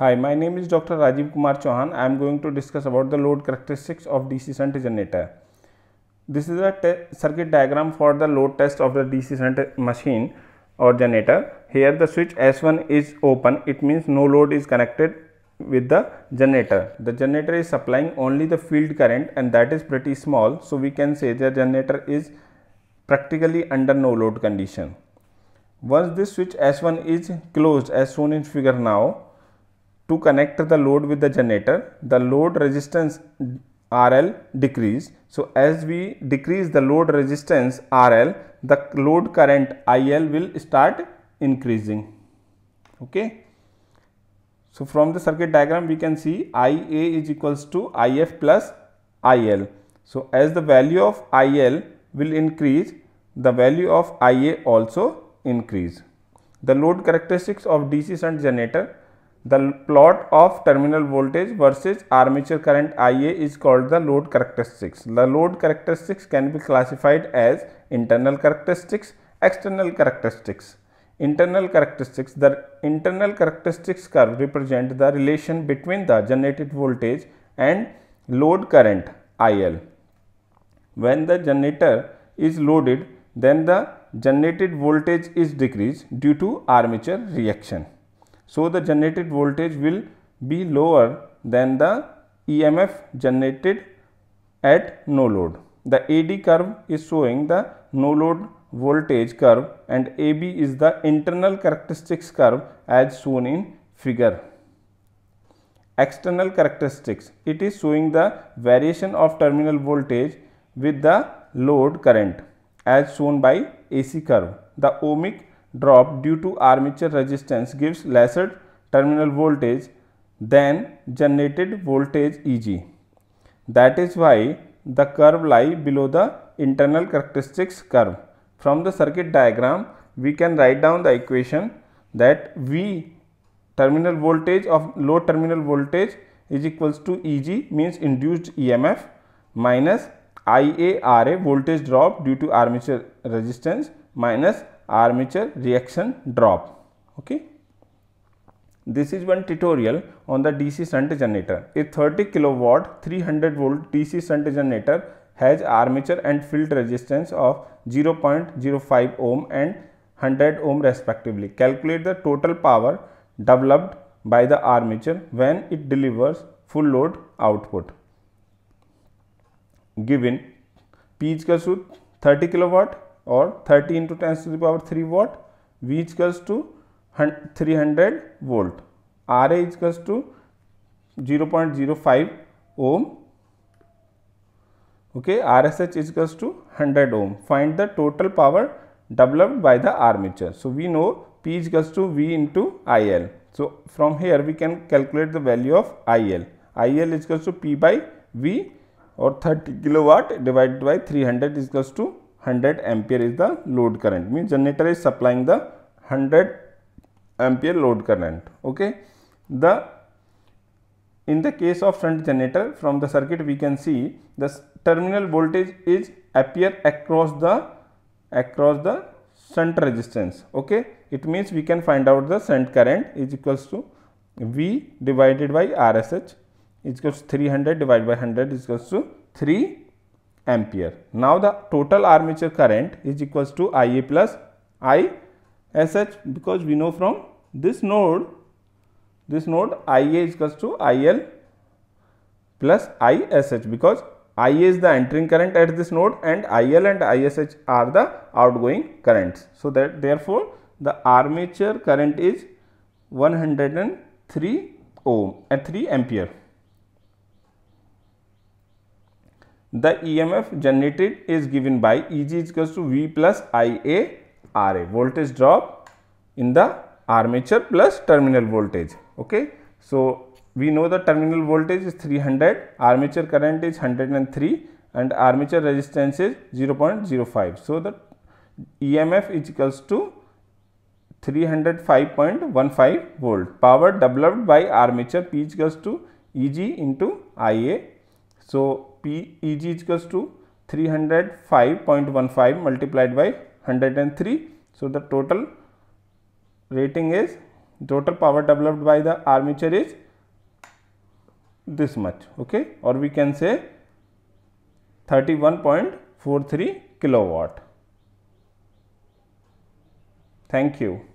Hi, my name is Dr. Rajiv Kumar Chauhan. I am going to discuss about the load characteristics of DC shunt generator. This is a circuit diagram for the load test of the DC shunt machine or generator. Here the switch S1 is open. It means no load is connected with the generator. The generator is supplying only the field current and that is pretty small. So we can say the generator is practically under no load condition. Once this switch S1 is closed as shown in figure now, to connect the load with the generator, the load resistance RL decrease. So, as we decrease the load resistance RL, the load current IL will start increasing. Okay. So, from the circuit diagram we can see IA is equals to IF plus IL. So, as the value of IL will increase, the value of IA also increase. The load characteristics of DC shunt generator the plot of terminal voltage versus armature current Ia is called the load characteristics. The load characteristics can be classified as internal characteristics, external characteristics. Internal characteristics, the internal characteristics curve represent the relation between the generated voltage and load current IL. When the generator is loaded, then the generated voltage is decreased due to armature reaction. So, the generated voltage will be lower than the EMF generated at no load. The AD curve is showing the no load voltage curve and AB is the internal characteristics curve as shown in figure. External characteristics, it is showing the variation of terminal voltage with the load current as shown by AC curve. The ohmic drop due to armature resistance gives lesser terminal voltage than generated voltage Eg. That is why the curve lie below the internal characteristics curve. From the circuit diagram, we can write down the equation that V terminal voltage of low terminal voltage is equals to Eg means induced EMF minus IaRa voltage drop due to armature resistance minus armature reaction drop. Okay. This is one tutorial on the DC shunt generator. A 30 kilowatt 300 volt DC shunt generator has armature and field resistance of 0.05 ohm and 100 ohm respectively. Calculate the total power developed by the armature when it delivers full load output. Given P is equal to 30 kilowatt और thirty into ten to the power three watt V equals to three hundred volt R A equals to zero point zero five ohm okay R S H equals to hundred ohm find the total power developed by the armature so we know P equals to V into I L so from here we can calculate the value of I L I L equals to P by we और thirty kilo kilowatt divide by three hundred equals to 100 ampere is the load current means generator is supplying the 100 ampere load current okay the in the case of shunt generator from the circuit we can see the terminal voltage is appear across the across the shunt resistance okay it means we can find out the shunt current is equals to v divided by rsh is equals to 300 divided by 100 is equals to 3 ampere. Now the total armature current is equals to Ia plus I SH because we know from this node, this node Ia is equals to IL plus ISH because Ia is the entering current at this node and IL and ISH are the outgoing currents. So that therefore the armature current is 103 ohm at 3 ampere. the EMF generated is given by Eg is equals to V plus Ia Ra voltage drop in the armature plus terminal voltage. Okay. So, we know the terminal voltage is 300, armature current is 103 and armature resistance is 0.05. So, the EMF is equals to 305.15 volt power developed by armature P equals to Eg into Ia so, P E G is equals to 305.15 multiplied by 103. So, the total rating is total power developed by the armature is this much okay or we can say 31.43 kilowatt. Thank you.